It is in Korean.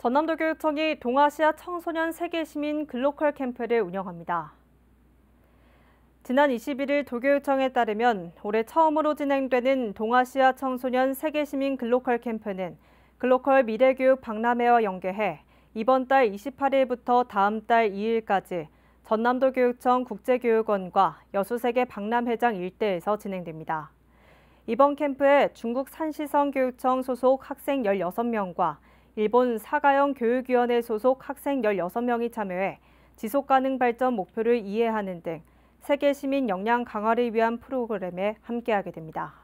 전남도교육청이 동아시아 청소년 세계시민 글로컬 캠프를 운영합니다. 지난 21일 도교육청에 따르면 올해 처음으로 진행되는 동아시아 청소년 세계시민 글로컬 캠프는 글로컬 미래교육 박람회와 연계해 이번 달 28일부터 다음 달 2일까지 전남도교육청 국제교육원과 여수세계 박람회장 일대에서 진행됩니다. 이번 캠프에 중국 산시성교육청 소속 학생 16명과 일본 사가형 교육위원회 소속 학생 16명이 참여해 지속가능 발전 목표를 이해하는 등 세계 시민 역량 강화를 위한 프로그램에 함께하게 됩니다.